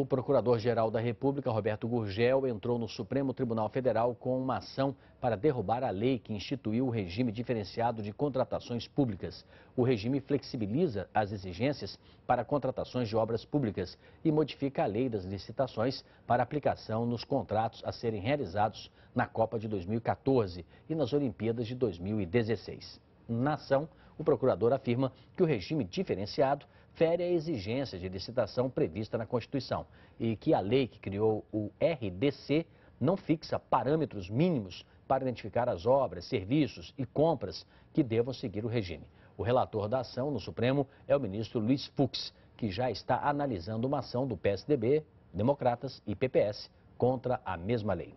O Procurador-Geral da República, Roberto Gurgel, entrou no Supremo Tribunal Federal com uma ação para derrubar a lei que instituiu o regime diferenciado de contratações públicas. O regime flexibiliza as exigências para contratações de obras públicas e modifica a lei das licitações para aplicação nos contratos a serem realizados na Copa de 2014 e nas Olimpíadas de 2016 na ação, o procurador afirma que o regime diferenciado fere a exigência de licitação prevista na Constituição e que a lei que criou o RDC não fixa parâmetros mínimos para identificar as obras, serviços e compras que devam seguir o regime. O relator da ação no Supremo é o ministro Luiz Fux, que já está analisando uma ação do PSDB, Democratas e PPS contra a mesma lei.